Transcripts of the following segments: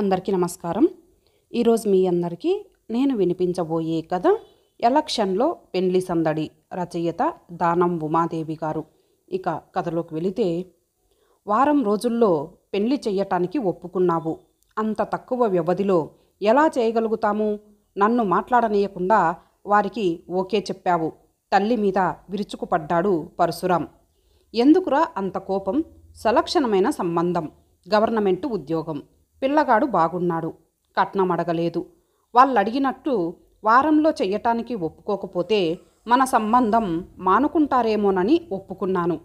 అందరికీ నమస్కారం ఈరోజు మీ అందరికీ నేను వినిపించబోయే కథ ఎలక్షన్లో పెండ్లి సందడి రచయిత దానం ఉమాదేవి గారు ఇక కథలోకి వెళితే వారం రోజుల్లో పెళ్లి చెయ్యటానికి ఒప్పుకున్నావు అంత తక్కువ వ్యవధిలో ఎలా చేయగలుగుతాము నన్ను మాట్లాడనీయకుండా వారికి ఓకే చెప్పావు తల్లి మీద విరుచుకుపడ్డాడు పరశురాం ఎందుకురా అంత కోపం సలక్షణమైన సంబంధం గవర్నమెంట్ ఉద్యోగం పిల్లగాడు బాగున్నాడు కట్నం అడగలేదు వాళ్ళు అడిగినట్టు వారంలో చెయ్యటానికి ఒప్పుకోకపోతే మన సంబంధం మానుకుంటారేమోనని ఒప్పుకున్నాను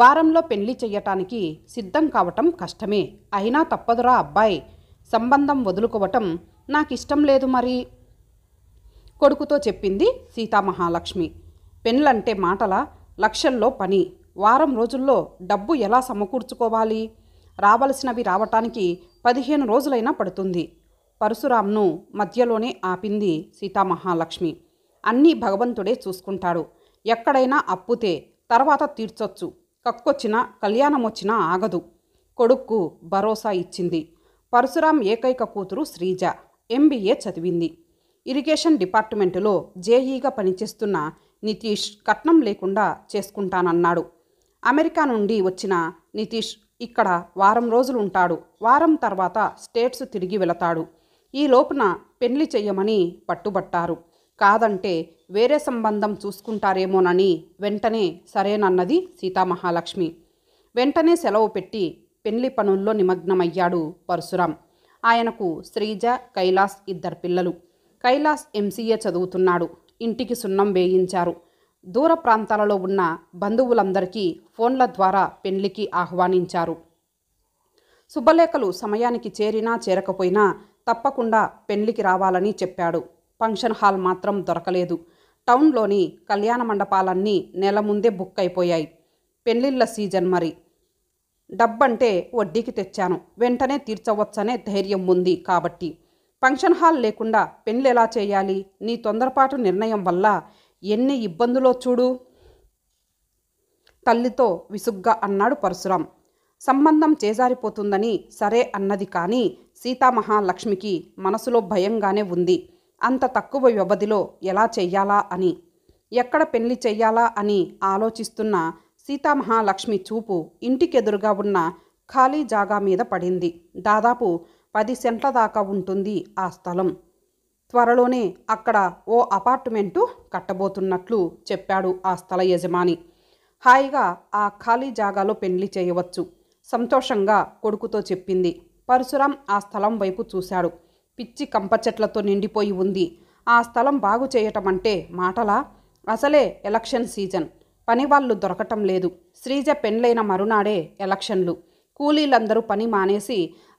వారంలో పెళ్లి చెయ్యటానికి సిద్ధం కావటం కష్టమే అయినా తప్పదురా అబ్బాయి సంబంధం వదులుకోవటం నాకిష్టం లేదు మరి కొడుకుతో చెప్పింది సీతామహాలక్ష్మి పెన్లంటే మాటల లక్షల్లో పని వారం రోజుల్లో డబ్బు ఎలా సమకూర్చుకోవాలి రావలసినవి రావటానికి పదిహేను రోజులైనా పడుతుంది పరశురాంను మధ్యలోనే ఆపింది సీతామహాలక్ష్మి అన్నీ భగవంతుడే చూసుకుంటాడు ఎక్కడైనా అప్పుతే తర్వాత తీర్చొచ్చు కక్కొచ్చినా కళ్యాణమొచ్చినా ఆగదు కొడుక్కు భరోసా ఇచ్చింది పరశురాం ఏకైక కూతురు శ్రీజ ఎంబీఏ చదివింది ఇరిగేషన్ డిపార్ట్మెంటులో జేఈగా పనిచేస్తున్న నితీష్ కట్నం లేకుండా చేసుకుంటానన్నాడు అమెరికా నుండి వచ్చిన నితీష్ ఇక్కడ వారం రోజులు ఉంటాడు వారం తర్వాత స్టేట్స్ తిరిగి వెళతాడు ఈ లోపున పెళ్లి చెయ్యమని పట్టుబట్టారు కాదంటే వేరే సంబంధం చూసుకుంటారేమోనని వెంటనే సరేనన్నది సీతామహాలక్ష్మి వెంటనే సెలవు పెట్టి పెళ్లి పనుల్లో నిమగ్నమయ్యాడు పరశురాం ఆయనకు శ్రీజ కైలాస్ ఇద్దరు పిల్లలు కైలాస్ ఎంసీఏ చదువుతున్నాడు ఇంటికి సున్నం వేయించారు దూర ప్రాంతాలలో ఉన్న బంధువులందరికీ ఫోన్ల ద్వారా పెండ్లికి ఆహ్వానించారు శుభలేఖలు సమయానికి చేరినా చేరకపోయినా తప్పకుండా పెండ్లికి రావాలని చెప్పాడు ఫంక్షన్ హాల్ మాత్రం దొరకలేదు టౌన్లోని కళ్యాణ మండపాలన్నీ నెల ముందే బుక్ అయిపోయాయి పెళ్లిళ్ళ సీజన్ మరి డబ్బంటే వడ్డీకి తెచ్చాను వెంటనే తీర్చవచ్చనే ధైర్యం ఉంది కాబట్టి ఫంక్షన్ హాల్ లేకుండా పెళ్ళి ఎలా చేయాలి నీ తొందరపాటు నిర్ణయం వల్ల ఎన్ని ఇబ్బందులో చూడు తల్లితో విసుగ్గా అన్నాడు పరశురాం సంబంధం చేజారిపోతుందని సరే అన్నది కానీ సీతామహాలక్ష్మికి మనసులో భయంగానే ఉంది అంత తక్కువ వ్యవధిలో ఎలా చెయ్యాలా అని ఎక్కడ పెళ్లి చెయ్యాలా అని ఆలోచిస్తున్న సీతామహాలక్ష్మి చూపు ఇంటికెదురుగా ఉన్న ఖాళీ జాగా మీద పడింది దాదాపు పది సెంట్ల దాకా ఉంటుంది ఆ స్థలం త్వరలోనే అక్కడ ఓ అపార్ట్మెంటు కట్టబోతున్నట్లు చెప్పాడు ఆ స్థల యజమాని హాయిగా ఆ ఖాళీ జాగాలో పెళ్లి చేయవచ్చు సంతోషంగా కొడుకుతో చెప్పింది పరశురాం ఆ స్థలం వైపు చూశాడు పిచ్చి కంప చెట్లతో నిండిపోయి ఉంది ఆ స్థలం బాగు చేయటం అంటే మాటలా అసలే ఎలక్షన్ సీజన్ పనివాళ్ళు దొరకటం లేదు శ్రీజ పెండ్లైన మరునాడే ఎలక్షన్లు కూలీలందరూ పని మానేసి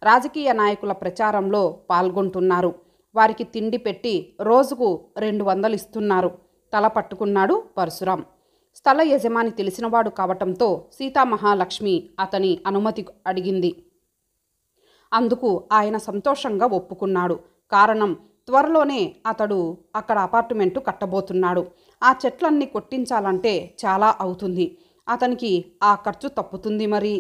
రాజకీయ నాయకుల ప్రచారంలో పాల్గొంటున్నారు వారికి తిండి పెట్టి రోజుకు రెండు వందలు ఇస్తున్నారు తల పట్టుకున్నాడు పరశురాం స్థల యజమాని తెలిసినవాడు కావటంతో సీతామహాలక్ష్మి అతని అనుమతి అడిగింది అందుకు ఆయన సంతోషంగా ఒప్పుకున్నాడు కారణం త్వరలోనే అతడు అక్కడ అపార్ట్మెంటు కట్టబోతున్నాడు ఆ చెట్లన్నీ కొట్టించాలంటే చాలా అవుతుంది అతనికి ఆ ఖర్చు తప్పుతుంది మరి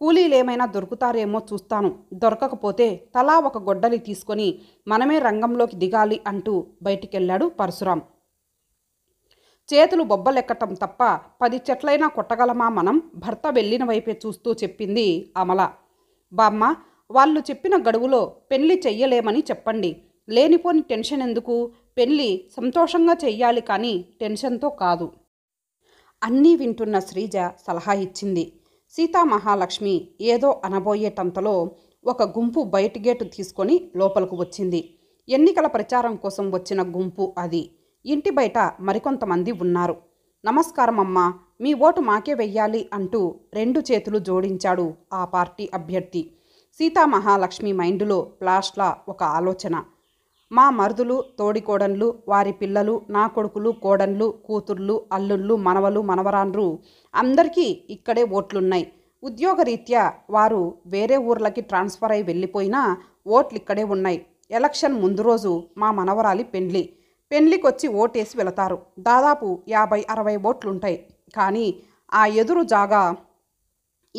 కూలీలేమైనా దొరుకుతారేమో చూస్తాను దొరకకపోతే తలా ఒక గొడ్డలి తీసుకొని మనమే రంగంలోకి దిగాలి అంటూ బయటికెళ్ళాడు పరశురాం చేతులు బొబ్బలెక్కటం తప్ప పది చెట్లైనా కొట్టగలమా మనం భర్త వెళ్ళిన వైపే చూస్తూ చెప్పింది అమల బామ్మ వాళ్ళు చెప్పిన గడువులో పెళ్లి చెయ్యలేమని చెప్పండి లేనిపోని టెన్షన్ ఎందుకు పెళ్ళి సంతోషంగా చెయ్యాలి కానీ టెన్షన్తో కాదు అన్నీ వింటున్న శ్రీజ సలహా ఇచ్చింది సీతామహాలక్ష్మి ఏదో అనబోయేటంతలో ఒక గుంపు బయట గేటు తీసుకొని లోపలకు వచ్చింది ఎన్నికల ప్రచారం కోసం వచ్చిన గుంపు అది ఇంటి బయట మరికొంతమంది ఉన్నారు నమస్కారం అమ్మా మీ ఓటు మాకే వెయ్యాలి అంటూ రెండు చేతులు జోడించాడు ఆ పార్టీ అభ్యర్థి సీతామహాలక్ష్మి మైండ్లో ఫ్లాష్లా ఒక ఆలోచన మా మరుదులు తోడికోడన్లు వారి పిల్లలు నా కొడుకులు కోడన్లు కూతుర్లు అల్లుళ్ళు మనవలు మనవరాన్లు అందరికీ ఇక్కడే ఓట్లున్నాయి ఉద్యోగరీత్యా వారు వేరే ఊర్లకి ట్రాన్స్ఫర్ అయి వెళ్ళిపోయినా ఓట్లు ఇక్కడే ఉన్నాయి ఎలక్షన్ ముందు రోజు మా మనవరాలి పెండ్లి పెండ్లికొచ్చి ఓటేసి వెళతారు దాదాపు యాభై అరవై ఓట్లుంటాయి కానీ ఆ ఎదురు జాగా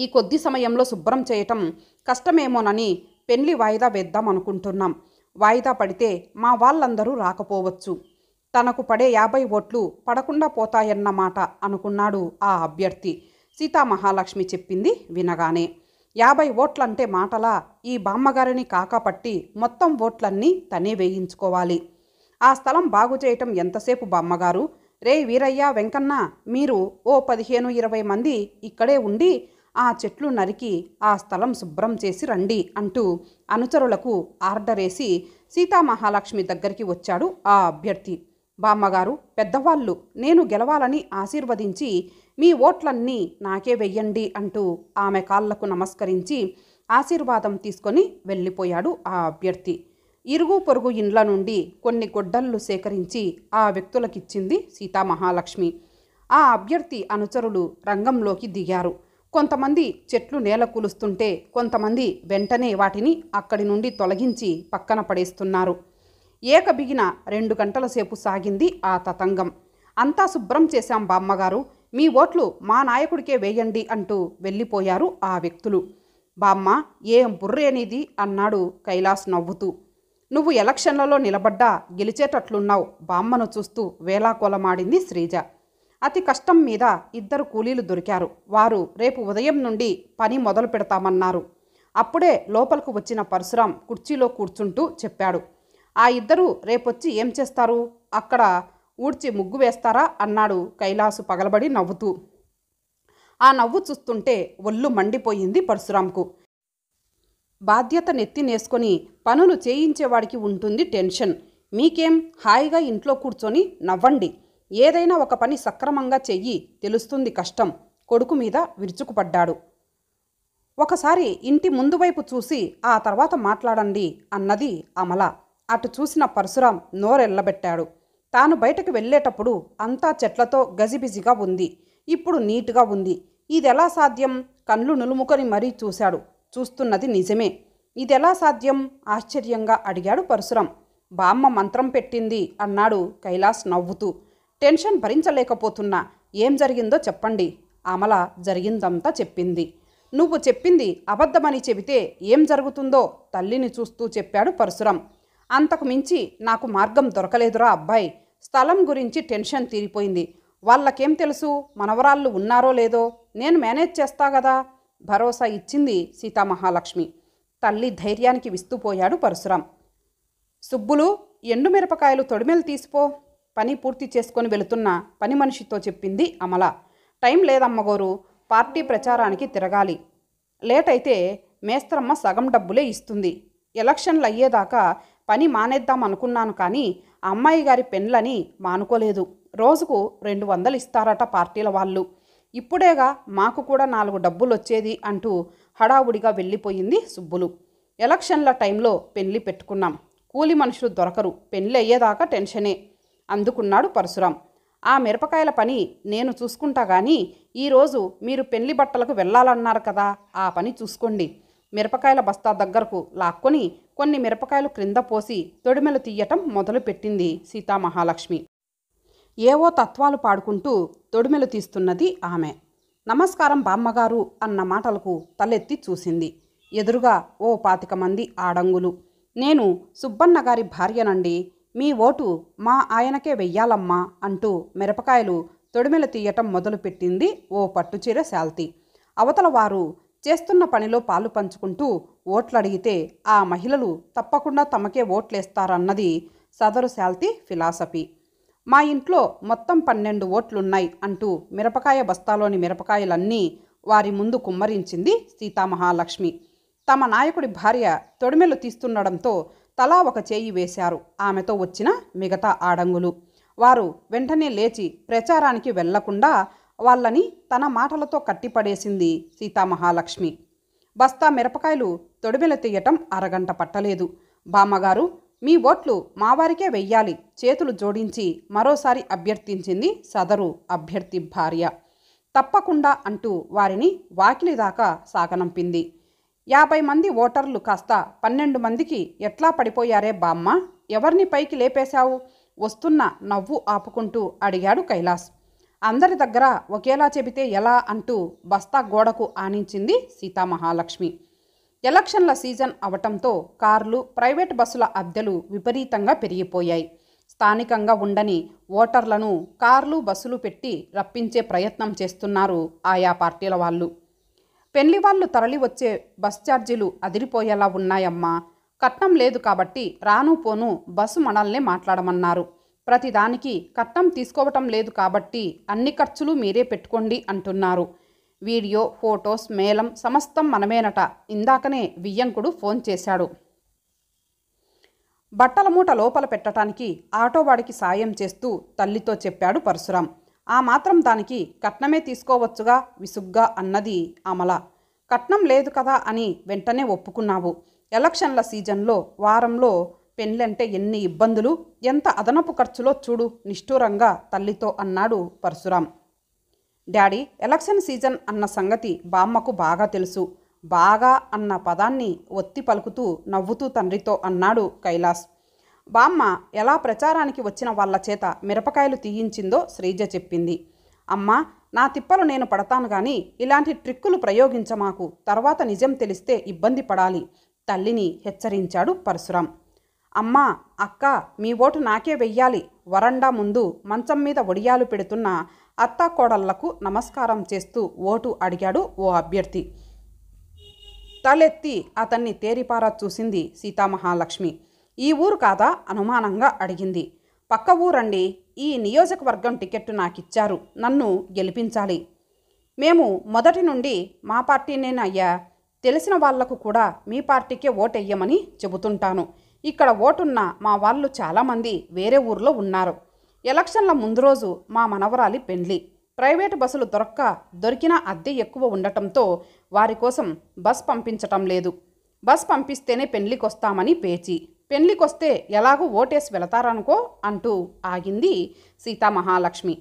ఈ కొద్ది సమయంలో శుభ్రం చేయటం కష్టమేమోనని పెళ్లి వాయిదా వేద్దాం అనుకుంటున్నాం వాయిదా పడితే మా వాళ్ళందరూ రాకపోవచ్చు తనకు పడే యాభై ఓట్లు పడకుండా పోతాయన్నమాట అనుకున్నాడు ఆ అభ్యర్థి సీతామహాలక్ష్మి చెప్పింది వినగానే యాభై ఓట్లంటే మాటలా ఈ బామ్మగారిని కాకపట్టి మొత్తం ఓట్లన్నీ తనే వేయించుకోవాలి ఆ స్థలం బాగు చేయటం ఎంతసేపు బామ్మగారు రే వీరయ్య వెంకన్న మీరు ఓ పదిహేను ఇరవై మంది ఇక్కడే ఉండి ఆ చెట్లు నరికి ఆ స్థలం శుభ్రం చేసి రండి అంటూ అనుచరులకు ఆర్డరేసి సీతామహాలక్ష్మి దగ్గరికి వచ్చాడు ఆ అభ్యర్థి బామ్మగారు పెద్దవాళ్ళు నేను గెలవాలని ఆశీర్వదించి మీ ఓట్లన్నీ నాకే వెయ్యండి అంటూ ఆమె కాళ్లకు నమస్కరించి ఆశీర్వాదం తీసుకొని వెళ్ళిపోయాడు ఆ అభ్యర్థి ఇరుగు పొరుగు ఇండ్ల నుండి కొన్ని గొడ్డళ్ళు సేకరించి ఆ వ్యక్తులకిచ్చింది సీతామహాలక్ష్మి ఆ అభ్యర్థి అనుచరులు రంగంలోకి దిగారు కొంతమంది చెట్లు నేల కూలుస్తుంటే కొంతమంది వెంటనే వాటిని అక్కడి నుండి తొలగించి పక్కన పడేస్తున్నారు ఏకబిగిన రెండు గంటల సేపు సాగింది ఆ తతంగం అంతా శుభ్రం చేశాం బామ్మగారు మీ ఓట్లు మా నాయకుడికే వేయండి అంటూ వెళ్ళిపోయారు ఆ వ్యక్తులు బామ్మ ఏం బుర్రేనిది అన్నాడు కైలాస్ నవ్వుతూ నువ్వు ఎలక్షన్లలో నిలబడ్డా గెలిచేటట్లున్నావు బామ్మను చూస్తూ వేలాకోలమాడింది శ్రీజ అతి కష్టం మీద ఇద్దరు కూలీలు దొరికారు వారు రేపు ఉదయం నుండి పని మొదలు పెడతామన్నారు అప్పుడే లోపలకు వచ్చిన పరశురాం కుర్చీలో కూర్చుంటూ చెప్పాడు ఆ ఇద్దరు రేపొచ్చి ఏం చేస్తారు అక్కడ ఊడ్చి ముగ్గు వేస్తారా అన్నాడు కైలాసు పగలబడి నవ్వుతూ ఆ నవ్వు చూస్తుంటే ఒళ్ళు మండిపోయింది పరశురాంకు బాధ్యత నెత్తినేసుకొని పనులు చేయించేవాడికి ఉంటుంది టెన్షన్ మీకేం హాయిగా ఇంట్లో కూర్చొని నవ్వండి ఏదైనా ఒక పని సక్రమంగా చెయ్యి తెలుస్తుంది కష్టం కొడుకు మీద విరుచుకుపడ్డాడు ఒకసారి ఇంటి ముందు వైపు చూసి ఆ తర్వాత మాట్లాడండి అన్నది అమల అటు చూసిన పరశురాం నోరెల్లబెట్టాడు తాను బయటకు వెళ్ళేటప్పుడు అంతా చెట్లతో గజిబిజిగా ఉంది ఇప్పుడు నీటుగా ఉంది ఇదెలా సాధ్యం కళ్ళు నులుముకొని మరీ చూశాడు చూస్తున్నది నిజమే ఇదెలా సాధ్యం ఆశ్చర్యంగా అడిగాడు పరశురాం బామ్మ మంత్రం పెట్టింది అన్నాడు కైలాస్ నవ్వుతూ టెన్షన్ భరించలేకపోతున్నా ఏం జరిగిందో చెప్పండి అమల జరిగిందంతా చెప్పింది నువ్వు చెప్పింది అబద్ధమని చెబితే ఏం జరుగుతుందో తల్లిని చూస్తూ చెప్పాడు పరశురం అంతకు మించి నాకు మార్గం దొరకలేదురా అబ్బాయి స్థలం గురించి టెన్షన్ తీరిపోయింది వాళ్ళకేం తెలుసు మనవరాళ్ళు ఉన్నారో లేదో నేను మేనేజ్ చేస్తా కదా భరోసా ఇచ్చింది సీతామహాలక్ష్మి తల్లి ధైర్యానికి విస్తుపోయాడు పరశురాం సుబ్బులు ఎండుమిరపకాయలు తొడిమెలు తీసిపో పని పూర్తి చేసుకొని వెళుతున్న పని మనిషితో చెప్పింది అమల టైం లేదమ్మగోరు పార్టీ ప్రచారానికి తిరగాలి లేట్ అయితే మేస్త్రమ్మ సగం డబ్బులే ఇస్తుంది ఎలక్షన్లు అయ్యేదాకా పని మానేద్దాం అనుకున్నాను కానీ అమ్మాయి గారి పెన్లని మానుకోలేదు రోజుకు రెండు వందలు ఇస్తారట పార్టీల వాళ్ళు ఇప్పుడేగా మాకు కూడా నాలుగు డబ్బులు వచ్చేది అంటూ హడావుడిగా వెళ్ళిపోయింది సుబ్బులు ఎలక్షన్ల టైంలో పెళ్లి పెట్టుకున్నాం కూలి మనుషులు దొరకరు పెళ్ళి అయ్యేదాకా టెన్షనే అందుకున్నాడు పరశురాం ఆ మిరపకాయల పని నేను చూసుకుంటా కానీ ఈరోజు మీరు పెళ్లి బట్టలకు వెళ్ళాలన్నారు కదా ఆ పని చూసుకోండి మిరపకాయల బస్తా దగ్గరకు లాక్కొని కొన్ని మిరపకాయలు క్రింద పోసి తొడిమెలు తీయటం మొదలుపెట్టింది సీతామహాలక్ష్మి ఏవో తత్వాలు పాడుకుంటూ తొడిమెలు తీస్తున్నది ఆమె నమస్కారం బామ్మగారు అన్న మాటలకు తలెత్తి చూసింది ఎదురుగా ఓ పాతిక మంది ఆడంగులు నేను సుబ్బన్న గారి భార్యనండి మీ ఓటు మా ఆయనకే వెయ్యాలమ్మా అంటూ మిరపకాయలు తొడిమెలు తీయటం మొదలుపెట్టింది ఓ పట్టుచీర శాల్తి అవతల వారు చేస్తున్న పనిలో పాలు పంచుకుంటూ ఓట్లు అడిగితే ఆ మహిళలు తప్పకుండా తమకే ఓట్లేస్తారన్నది సదరు శాల్తి ఫిలాసఫీ మా ఇంట్లో మొత్తం పన్నెండు ఓట్లున్నాయి అంటూ మిరపకాయ బస్తాలోని మిరపకాయలన్నీ వారి ముందు కుమ్మరించింది సీతామహాలక్ష్మి తమ నాయకుడి భార్య తొడిమెలు తీస్తుండడంతో తలా ఒక చేయి వేశారు ఆమెతో వచ్చిన మిగతా ఆడంగులు వారు వెంటనే లేచి ప్రచారానికి వెళ్లకుండా వాళ్ళని తన మాటలతో కట్టిపడేసింది సీతామహాలక్ష్మి బస్తా మిరపకాయలు తొడిమెల తీయటం అరగంట పట్టలేదు బామ్మగారు మీ ఓట్లు మావారికే వెయ్యాలి చేతులు జోడించి మరోసారి అభ్యర్థించింది సదరు అభ్యర్థి భార్య తప్పకుండా అంటూ వారిని వాకిలి దాకా సాగనంపింది యాభై మంది ఓటర్లు కాస్త పన్నెండు మందికి ఎట్లా పడిపోయారే బామ్మ ఎవరిని పైకి లేపేశావు వస్తున్న నవ్వు ఆపుకుంటూ అడిగాడు కైలాస్ అందరి దగ్గర ఒకేలా చెబితే ఎలా అంటూ బస్తా గోడకు ఆనించింది సీతామహాలక్ష్మి ఎలక్షన్ల సీజన్ అవటంతో కార్లు ప్రైవేట్ బస్సుల అద్దెలు విపరీతంగా పెరిగిపోయాయి స్థానికంగా ఉండని ఓటర్లను కార్లు బస్సులు పెట్టి రప్పించే ప్రయత్నం చేస్తున్నారు ఆయా పార్టీల వాళ్ళు పెళ్లి వాళ్ళు తరలివచ్చే బస్ ఛార్జీలు అదిరిపోయేలా ఉన్నాయమ్మా కట్నం లేదు కాబట్టి రాను పోను బస్సు మనల్నే మాట్లాడమన్నారు ప్రతిదానికి కట్నం తీసుకోవటం లేదు కాబట్టి అన్ని ఖర్చులు మీరే పెట్టుకోండి అంటున్నారు వీడియో ఫోటోస్ మేళం సమస్తం మనమేనట ఇందాకనే వియ్యంకుడు ఫోన్ చేశాడు బట్టల మూట లోపల పెట్టడానికి ఆటోవాడికి సాయం చేస్తూ తల్లితో చెప్పాడు పరశురాం ఆ మాత్రం దానికి కట్నమే తీసుకోవచ్చుగా విసుగ్గా అన్నది అమల కట్నం లేదు కదా అని వెంటనే ఒప్పుకున్నావు ఎలక్షన్ల సీజన్లో వారంలో పెళ్ళంటే ఎన్ని ఇబ్బందులు ఎంత అదనపు ఖర్చులో చూడు నిష్ఠూరంగా తల్లితో అన్నాడు పరశురాం డాడీ ఎలక్షన్ సీజన్ అన్న సంగతి బామ్మకు బాగా తెలుసు బాగా అన్న పదాన్ని ఒత్తి పలుకుతూ నవ్వుతూ తండ్రితో అన్నాడు కైలాస్ బామ్మ ఎలా ప్రచారానికి వచ్చిన వాళ్ళ చేత మిరపకాయలు తీయించిందో శ్రీజ చెప్పింది అమ్మా నా తిప్పలు నేను పడతాను కానీ ఇలాంటి ట్రిక్కులు ప్రయోగించమాకు తర్వాత నిజం తెలిస్తే ఇబ్బంది పడాలి తల్లిని హెచ్చరించాడు పరశురాం అమ్మా అక్క మీ ఓటు నాకే వెయ్యాలి వరండా ముందు మంచం మీద ఒడియాలు పెడుతున్న అత్తా నమస్కారం చేస్తూ ఓటు అడిగాడు ఓ అభ్యర్థి తలెత్తి అతన్ని తేరిపారా చూసింది సీతామహాలక్ష్మి ఈ ఊరు కాదా అనుమానంగా అడిగింది పక్క ఊరండి ఈ నియోజకవర్గం టికెట్టు నాకిచ్చారు నన్ను గెలిపించాలి మేము మొదటి నుండి మా పార్టీనేనయ్యా తెలిసిన వాళ్లకు కూడా మీ పార్టీకే ఓటెయ్యమని చెబుతుంటాను ఇక్కడ ఓటున్న మా వాళ్ళు చాలామంది వేరే ఊర్లో ఉన్నారు ఎలక్షన్ల ముందు రోజు మా మనవరాలి పెండ్లి ప్రైవేటు బస్సులు దొరక్క దొరికిన అద్దె ఎక్కువ ఉండటంతో వారి కోసం బస్ పంపించటం లేదు బస్ పంపిస్తేనే పెళ్లికొస్తామని పేచి పెళ్లికొస్తే ఎలాగూ ఓటేసి వెళతారనుకో అంటూ ఆగింది సీతామహాలక్ష్మి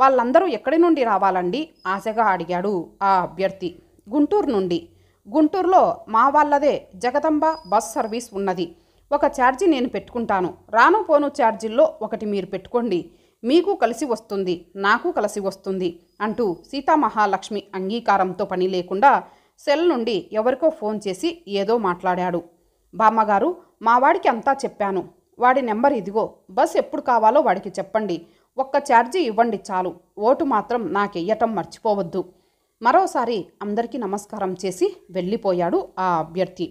వాళ్ళందరూ ఎక్కడి నుండి రావాలండి ఆశగా అడిగాడు ఆ అభ్యర్థి గుంటూరు నుండి గుంటూరులో మా వాళ్ళదే జగదంబ బస్ సర్వీస్ ఉన్నది ఒక ఛార్జీ నేను పెట్టుకుంటాను రాను పోను ఛార్జీల్లో ఒకటి మీరు పెట్టుకోండి మీకు కలిసి వస్తుంది నాకు కలిసి వస్తుంది అంటూ సీతామహాలక్ష్మి అంగీకారంతో పని లేకుండా సెల్ నుండి ఎవరికో ఫోన్ చేసి ఏదో మాట్లాడాడు బామ్మగారు మా వాడికి అంతా చెప్పాను వాడి నెంబర్ ఇదిగో బస్ ఎప్పుడు కావాలో వాడికి చెప్పండి ఒక్క ఛార్జీ ఇవ్వండి చాలు ఓటు మాత్రం నాకెయ్యటం మర్చిపోవద్దు మరోసారి అందరికీ నమస్కారం చేసి వెళ్ళిపోయాడు ఆ అభ్యర్థి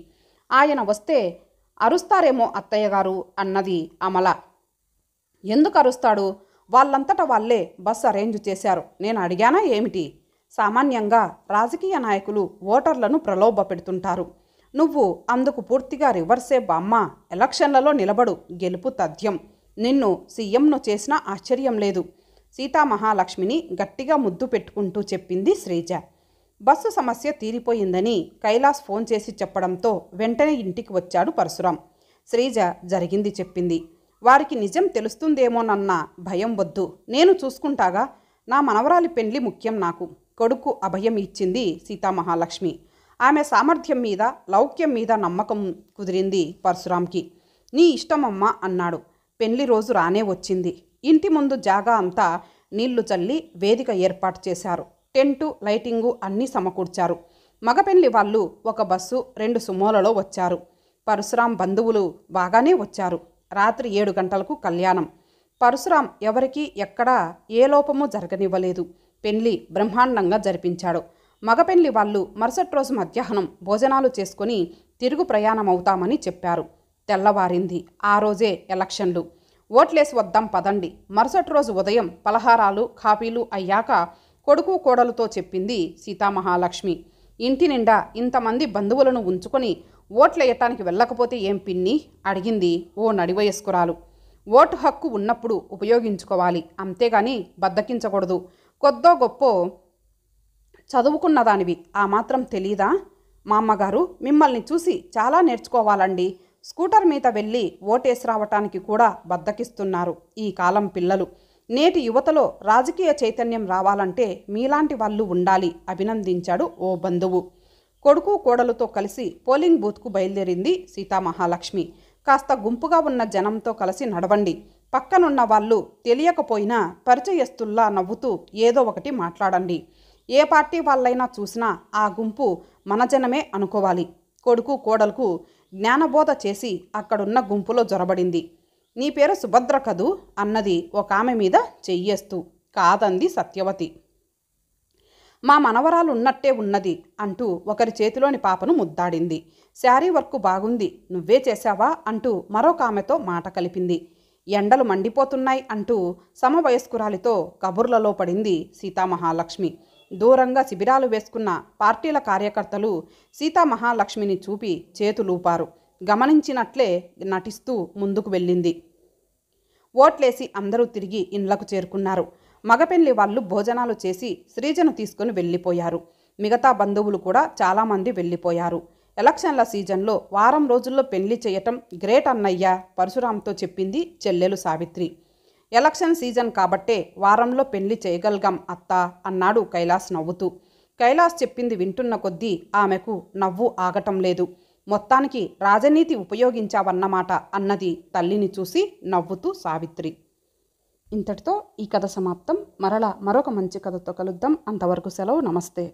ఆయన వస్తే అరుస్తారేమో అత్తయ్య గారు అన్నది అమల ఎందుకు అరుస్తాడు వాళ్ళంతట వాళ్ళే బస్ అరేంజ్ చేశారు నేను అడిగానా ఏమిటి సామాన్యంగా రాజకీయ నాయకులు ఓటర్లను ప్రలోభ పెడుతుంటారు నువ్వు అందుకు పూర్తిగా రివర్సే బామ్మ ఎలక్షన్లలో నిలబడు గెలుపు తథ్యం నిన్ను సీఎంను చేసినా ఆశ్చర్యం లేదు సీతామహాలక్ష్మిని గట్టిగా ముద్దు పెట్టుకుంటూ చెప్పింది శ్రీజ బస్సు సమస్య తీరిపోయిందని కైలాస్ ఫోన్ చేసి చెప్పడంతో వెంటనే ఇంటికి వచ్చాడు పరశురాం శ్రీజ జరిగింది చెప్పింది వారికి నిజం తెలుస్తుందేమోనన్న భయం వద్దు నేను చూసుకుంటాగా నా మనవరాలి పెండ్లి ముఖ్యం నాకు కొడుకు అభయం ఇచ్చింది సీతామహాలక్ష్మి ఆమె సామర్థ్యం మీద లౌక్యం మీద నమ్మకం కుదిరింది పరశురాంకి నీ ఇష్టమమ్మా అన్నాడు పెళ్లి రోజు రానే వచ్చింది ఇంటి ముందు జాగా అంతా నీళ్లు చల్లి వేదిక ఏర్పాటు చేశారు టెంటు లైటింగు అన్నీ సమకూర్చారు మగ వాళ్ళు ఒక బస్సు రెండు సుమోలలో వచ్చారు పరశురాం బంధువులు బాగానే వచ్చారు రాత్రి ఏడు గంటలకు కళ్యాణం పరశురాం ఎవరికీ ఎక్కడా ఏ లోపము జరగనివ్వలేదు పెళ్లి బ్రహ్మాండంగా జరిపించాడు మగపెళ్లి వాళ్ళు మరుసటి రోజు మధ్యాహ్నం భోజనాలు చేసుకుని తిరుగు ప్రయాణం అవుతామని చెప్పారు తెల్లవారింది ఆ రోజే ఎలక్షన్లు ఓట్లేసి వద్దాం పదండి మరుసటి రోజు ఉదయం పలహారాలు కాఫీలు అయ్యాక కొడుకు కోడలుతో చెప్పింది సీతామహాలక్ష్మి ఇంటి నిండా ఇంతమంది బంధువులను ఉంచుకొని ఓట్లేయటానికి వెళ్ళకపోతే ఏం పిన్ని అడిగింది ఓ నడివయస్కురాలు ఓటు హక్కు ఉన్నప్పుడు ఉపయోగించుకోవాలి అంతేగాని బద్దకించకూడదు కొద్దో గొప్పో చదువుకున్న దానివి ఆ మాత్రం తెలీదా మా అమ్మగారు మిమ్మల్ని చూసి చాలా నేర్చుకోవాలండి స్కూటర్ మీద వెళ్ళి ఓటేసి రావటానికి కూడా బద్దకిస్తున్నారు ఈ కాలం పిల్లలు నేటి యువతలో రాజకీయ చైతన్యం రావాలంటే మీలాంటి వాళ్ళు ఉండాలి అభినందించాడు ఓ బంధువు కొడుకు కోడలతో కలిసి పోలింగ్ బూత్కు బయలుదేరింది సీతామహాలక్ష్మి కాస్త గుంపుగా ఉన్న జనంతో కలిసి నడవండి పక్కనున్న వాళ్ళు తెలియకపోయినా పరిచయస్తుల్లా నవ్వుతూ ఏదో ఒకటి మాట్లాడండి ఏ పార్టీ వాళ్ళైనా చూసినా ఆ గుంపు మన జనమే అనుకోవాలి కొడుకు కోడలకు జ్ఞానబోధ చేసి అక్కడున్న గుంపులో జొరబడింది నీ పేరు సుభద్ర కదూ అన్నది ఒక ఆమె మీద చెయ్యేస్తూ కాదంది సత్యవతి మా మనవరాలు ఉన్నట్టే ఉన్నది అంటూ ఒకరి చేతిలోని పాపను ముద్దాడింది శారీ వర్క్ బాగుంది నువ్వే చేశావా అంటూ మరొక ఆమెతో మాట కలిపింది ఎండలు మండిపోతున్నాయి అంటూ సమవయస్కురాలితో కబుర్లలో పడింది సీతామహాలక్ష్మి దూరంగా శిబిరాలు వేసుకున్న పార్టీల కార్యకర్తలు సీతామహాలక్ష్మిని చూపి చేతులూపారు గమనించినట్లే నటిస్తూ ముందుకు వెళ్ళింది ఓట్లేసి అందరూ తిరిగి ఇండ్లకు చేరుకున్నారు మగపెళ్లి వాళ్ళు భోజనాలు చేసి శ్రీజను తీసుకుని వెళ్ళిపోయారు మిగతా బంధువులు కూడా చాలామంది వెళ్ళిపోయారు ఎలక్షన్ల సీజన్లో వారం రోజుల్లో పెళ్లి చేయటం గ్రేట్ అన్నయ్య పరశురామ్తో చెప్పింది చెల్లెలు సావిత్రి ఎలక్షన్ సీజన్ కాబట్టే వారంలో పెళ్లి చేయగలగాం అత్తా అన్నాడు కైలాస్ నవ్వుతూ కైలాస్ చెప్పింది వింటున్న కొద్దీ ఆమెకు నవ్వు ఆగటం లేదు మొత్తానికి రాజనీతి ఉపయోగించావన్నమాట అన్నది తల్లిని చూసి నవ్వుతూ సావిత్రి ఇంతటితో ఈ కథ సమాప్తం మరలా మరొక మంచి కథతో కలుద్దాం అంతవరకు సెలవు నమస్తే